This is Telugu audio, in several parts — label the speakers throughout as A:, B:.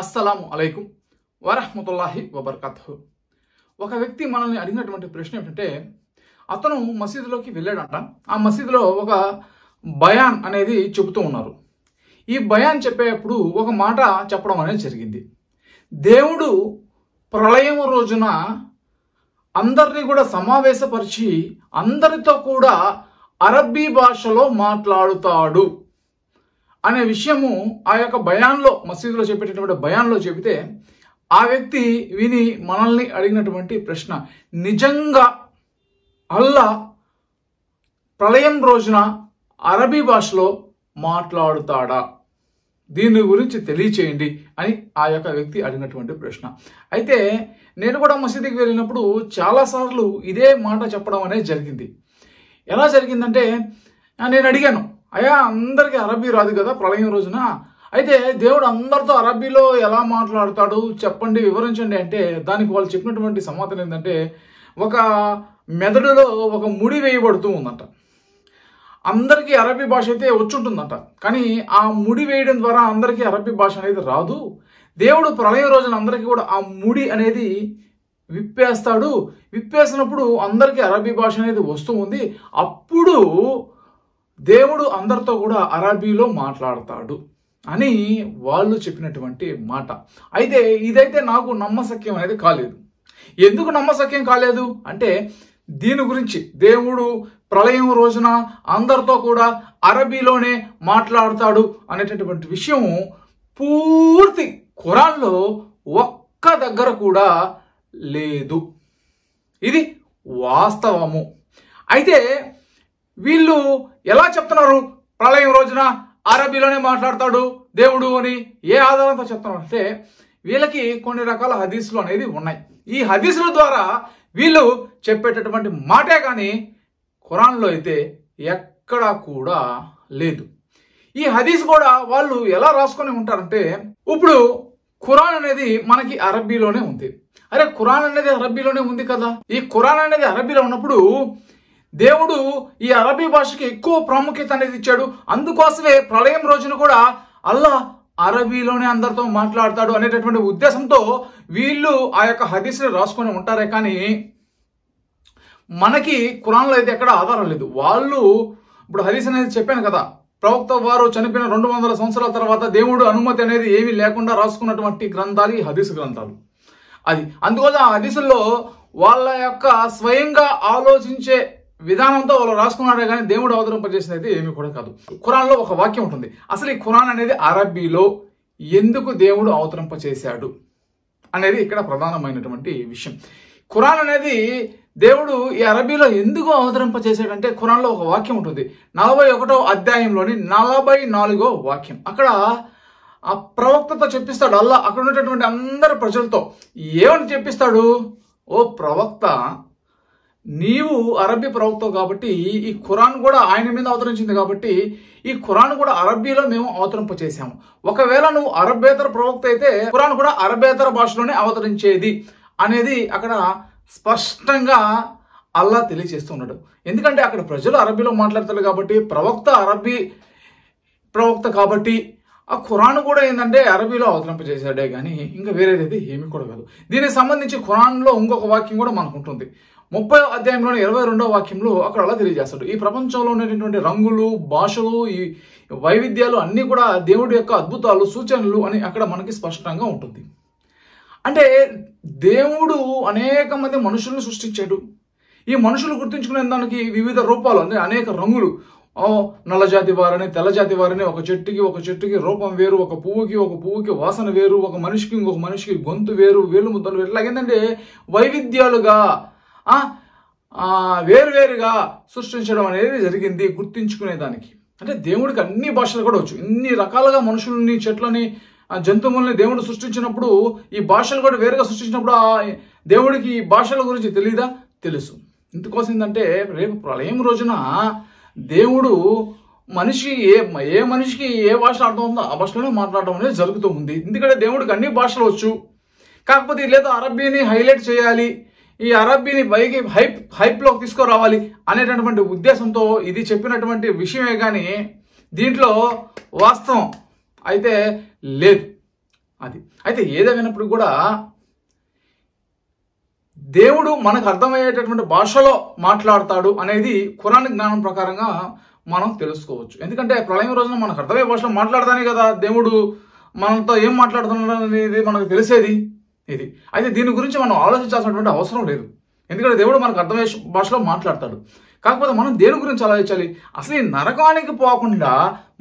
A: అస్సలాము అలైకుం వరహ్మతుల్లాహి వబర్కత్ ఒక వ్యక్తి మనల్ని అడిగినటువంటి ప్రశ్న ఏమిటంటే అతను మసీదులోకి వెళ్ళాడంట ఆ మసీదులో ఒక బయాన్ అనేది చెబుతూ ఉన్నారు ఈ బయాన్ చెప్పేటప్పుడు ఒక మాట చెప్పడం అనేది జరిగింది దేవుడు ప్రళయం రోజున అందరినీ కూడా సమావేశపరిచి అందరితో కూడా అరబ్బీ భాషలో మాట్లాడుతాడు అనే విషయము ఆ యొక్క బయాన్లో మసీదులో చెప్పేటటువంటి బయాన్లో చెబితే ఆ వ్యక్తి విని మనల్ని అడిగినటువంటి ప్రశ్న నిజంగా అల్లా ప్రళయం రోజున అరబీ భాషలో మాట్లాడుతాడా దీని గురించి తెలియచేయండి అని ఆ యొక్క వ్యక్తి అడిగినటువంటి ప్రశ్న అయితే నేను కూడా మసీదుకి వెళ్ళినప్పుడు చాలాసార్లు ఇదే మాట చెప్పడం అనేది జరిగింది ఎలా జరిగిందంటే నేను అడిగాను అయా అందరికీ అరబీ రాదు కదా ప్రళయం రోజున అయితే దేవుడు అందరితో అరబీలో ఎలా మాట్లాడతాడు చెప్పండి వివరించండి అంటే దానికి వాళ్ళు చెప్పినటువంటి సమాధానం ఏంటంటే ఒక మెదడులో ఒక ముడి వేయబడుతూ ఉందంట అందరికీ అరబీ భాష అయితే వచ్చుంటుందంట కానీ ఆ ముడి వేయడం ద్వారా అందరికీ అరబీ భాష అనేది రాదు దేవుడు ప్రళయం రోజున అందరికీ కూడా ఆ ముడి అనేది విప్పేస్తాడు విప్పేసినప్పుడు అందరికీ అరబీ భాష అనేది వస్తూ ఉంది అప్పుడు దేవుడు అందరితో కూడా అరబీలో మాట్లాడతాడు అని వాళ్ళు చెప్పినటువంటి మాట అయితే ఇదైతే నాకు నమ్మసక్యం అనేది కాలేదు ఎందుకు నమ్మసక్యం కాలేదు అంటే దీని గురించి దేవుడు ప్రళయం రోజున అందరితో కూడా అరబీలోనే మాట్లాడతాడు అనేటటువంటి విషయం పూర్తి ఖురాన్లో ఒక్క దగ్గర కూడా లేదు ఇది వాస్తవము అయితే వీళ్ళు ఎలా చెప్తున్నారు ప్రళయం రోజున అరబీలోనే మాట్లాడతాడు దేవుడు అని ఏ ఆధారంతో చెప్తున్నారు అంటే వీళ్ళకి కొన్ని రకాల హదీసులు అనేది ఉన్నాయి ఈ హదీసుల ద్వారా వీళ్ళు చెప్పేటటువంటి మాటే కానీ ఖురాన్లో అయితే ఎక్కడా కూడా లేదు ఈ హదీస్ కూడా వాళ్ళు ఎలా రాసుకొని ఉంటారంటే ఇప్పుడు ఖురాన్ అనేది మనకి అరబీలోనే ఉంది అరే ఖురాన్ అనేది అరబీలోనే ఉంది కదా ఈ ఖురాన్ అనేది అరబీలో ఉన్నప్పుడు దేవుడు ఈ అరబీ భాషకి ఎక్కువ ప్రాముఖ్యత అనేది ఇచ్చాడు అందుకోసమే ప్రళయం రోజున కూడా అల్లా అరబీలోనే అందరితో మాట్లాడతాడు అనేటటువంటి ఉద్దేశంతో వీళ్ళు ఆ యొక్క హదీస్ని రాసుకొని ఉంటారే కానీ మనకి కురాన్లో అయితే ఎక్కడ ఆధారం లేదు వాళ్ళు ఇప్పుడు హదీస్ అనేది చెప్పాను కదా ప్రవక్త వారు చనిపోయిన రెండు వందల సంవత్సరాల తర్వాత దేవుడు అనుమతి అనేది ఏమీ లేకుండా రాసుకున్నటువంటి గ్రంథాలు ఈ హదీసు గ్రంథాలు అది అందువల్ల ఆ హదీసుల్లో వాళ్ళ యొక్క స్వయంగా ఆలోచించే విధానంతో వాళ్ళు రాసుకున్నాడే కానీ దేవుడు అవతరింపజేసింది అయితే ఏమీ కూడా కాదు ఖురాన్లో ఒక వాక్యం ఉంటుంది అసలు ఈ ఖురాన్ అనేది అరబీలో ఎందుకు దేవుడు అవతరింపచేశాడు అనేది ఇక్కడ ప్రధానమైనటువంటి విషయం ఖురాన్ అనేది దేవుడు ఈ అరబీలో ఎందుకు అవతరింపచేశాడంటే ఖురాన్లో ఒక వాక్యం ఉంటుంది నలభై ఒకటో అధ్యాయంలోని నలభై నాలుగో వాక్యం అక్కడ ఆ ప్రవక్తతో చెప్పిస్తాడు అల్లా అక్కడ ఉన్నటువంటి అందరు ప్రజలతో ఏమని చెప్పిస్తాడు ఓ ప్రవక్త నీవు అరబ్బీ ప్రవక్తవు కాబట్టి ఈ ఖురాన్ కూడా ఆయన మీద అవతరించింది కాబట్టి ఈ ఖురాన్ కూడా అరబ్బీలో మేము అవతరింపు చేశాము ఒకవేళ నువ్వు అరబ్బేతర ప్రవక్త అయితే ఖురాన్ కూడా అరబ్బేతర భాషలోనే అవతరించేది అనేది అక్కడ స్పష్టంగా అల్లా తెలియజేస్తున్నాడు ఎందుకంటే అక్కడ ప్రజలు అరబీలో మాట్లాడతారు కాబట్టి ప్రవక్త అరబ్బీ ప్రవక్త కాబట్టి ఆ ఖురాన్ కూడా ఏంటంటే అరబీలో అవతరింప చేశాడే కానీ ఇంకా వేరేదైతే ఏమి కూడా కాదు దీనికి సంబంధించి ఖురాన్లో ఇంకొక వాక్యం కూడా మనకు ఉంటుంది ముప్పై అధ్యాయంలోని ఇరవై రెండవ వాక్యంలో అక్కడ అలా తెలియజేస్తాడు ఈ ప్రపంచంలో ఉన్నటువంటి రంగులు భాషలు ఈ వైవిధ్యాలు అన్నీ కూడా దేవుడి యొక్క అద్భుతాలు సూచనలు అని అక్కడ మనకి స్పష్టంగా ఉంటుంది అంటే దేవుడు అనేక మంది మనుషులను సృష్టించాడు ఈ మనుషులు గుర్తించుకునే దానికి వివిధ రూపాలు అంటే అనేక రంగులు ఓ నల్లజాతి వారని తెల్లజాతి వారని ఒక చెట్టుకి ఒక చెట్టుకి రూపం వేరు ఒక పువ్వుకి ఒక పువ్వుకి వాసన వేరు ఒక మనిషికి ఇంకొక మనిషికి గొంతు వేరు వేలు ముద్దలు వేరు ఇలాగేంటంటే వైవిధ్యాలుగా వేరువేరుగా సృష్టించడం అనేది జరిగింది గుర్తించుకునేదానికి అంటే దేవుడికి అన్ని భాషలు కూడా వచ్చు ఇన్ని రకాలుగా మనుషుల్ని చెట్లని జంతువుల్ని దేవుడు సృష్టించినప్పుడు ఈ భాషలు కూడా వేరుగా సృష్టించినప్పుడు ఆ దేవుడికి ఈ భాషల గురించి తెలియదా తెలుసు ఇందుకోసం ఏంటంటే రేపు ప్రళయం రోజున దేవుడు మనిషి ఏ ఏ మనిషికి ఏ భాష అర్థం ఉందో ఆ భాషలోనే మాట్లాడడం అనేది జరుగుతూ ఉంది ఎందుకంటే దేవుడికి అన్ని భాషలు వచ్చు కాకపోతే లేదా అరబ్బీని హైలైట్ చేయాలి ఈ అరబ్బీని పైకి హైప్ హైప్లోకి తీసుకురావాలి అనేటటువంటి ఉద్దేశంతో ఇది చెప్పినటువంటి విషయమే కానీ దీంట్లో వాస్తవం అయితే లేదు అది అయితే ఏదేమైనప్పుడు కూడా దేవుడు మనకు అర్థమయ్యేటటువంటి భాషలో మాట్లాడతాడు అనేది ఖురాన్ జ్ఞానం ప్రకారంగా మనం తెలుసుకోవచ్చు ఎందుకంటే ప్రళయం రోజున మనకు అర్థమయ్యే భాషలో మాట్లాడతానే కదా దేవుడు మనతో ఏం మాట్లాడుతున్నాడు అనేది మనకు తెలిసేది ఇది అయితే దీని గురించి మనం ఆలోచించాల్సినటువంటి అవసరం లేదు ఎందుకంటే దేవుడు మనకు అర్థమయ్యే భాషలో మాట్లాడతాడు కాకపోతే మనం దేని గురించి ఆలోచించాలి అసలు ఈ నరకానికి పోకుండా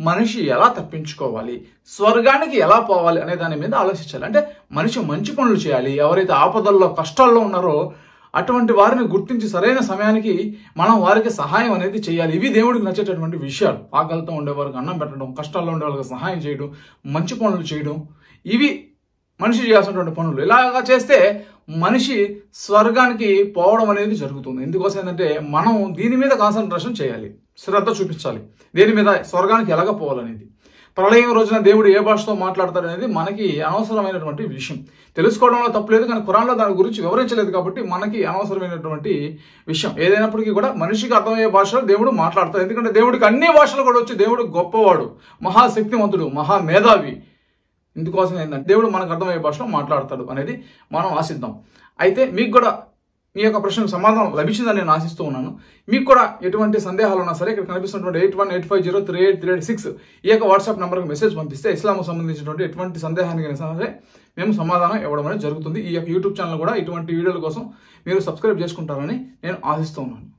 A: మనిషి ఎలా తప్పించుకోవాలి స్వర్గానికి ఎలా పోవాలి అనే దాని మీద ఆలోచించాలి అంటే మనిషి మంచి పనులు చేయాలి ఎవరైతే ఆపదల్లో కష్టాల్లో ఉన్నారో అటువంటి వారిని గుర్తించి సరైన సమయానికి మనం వారికి సహాయం అనేది చేయాలి ఇవి దేవుడికి నచ్చేటటువంటి విషయాలు ఆకలితో ఉండేవారికి అన్నం పెట్టడం కష్టాల్లో ఉండేవారికి సహాయం చేయడం మంచి పనులు చేయడం ఇవి మనిషి చేయాల్సినటువంటి పనులు ఇలాగా చేస్తే మనిషి స్వర్గానికి పోవడం అనేది జరుగుతుంది ఎందుకోసం ఏంటంటే మనం దీని మీద కాన్సన్ట్రేషన్ చేయాలి శ్రద్ధ చూపించాలి దీని మీద స్వర్గానికి ఎలాగ పోవాలనేది ప్రళయం రోజున దేవుడు ఏ భాషతో మాట్లాడతాడు అనేది మనకి అనవసరమైనటువంటి విషయం తెలుసుకోవడంలో తప్పలేదు కానీ కురాన్లో దాని గురించి వివరించలేదు కాబట్టి మనకి అనవసరమైనటువంటి విషయం ఏదైనప్పటికీ కూడా మనిషికి అర్థమయ్యే భాషలో దేవుడు మాట్లాడతాడు ఎందుకంటే దేవుడికి అన్ని భాషలు కూడా వచ్చి దేవుడు గొప్పవాడు మహాశక్తివంతుడు మహామేధావి ఇందుకోసం ఏంటంటే దేవుడు మనకు అర్థమయ్యే భాషలో మాట్లాడతాడు అనేది మనం ఆశిద్దాం అయితే మీకు కూడా మీ యొక్క ప్రశ్నకు సమాధానం లభించిందని నేను ఆశిస్తూ ఉన్నాను మీకు కూడా ఎటువంటి సందేహాలు ఉన్నా సరే ఇక్కడ కనిపిస్తున్నటువంటి eight one eight five zero three eight three eight six ఈ యొక్క వాట్సాప్ నెంబర్కి మెసేజ్ పంపిస్తే ఇస్లాంకు సంబంధించినటువంటి ఎటువంటి సందేహానికి సరే మేము సమాధానం ఇవ్వడం అనేది జరుగుతుంది ఈ యొక్క యూట్యూబ్ ఛానల్ కూడా ఇటువంటి వీడియోల కోసం మీరు సబ్స్క్రైబ్ చేసుకుంటారని నేను ఆశిస్తూ ఉన్నాను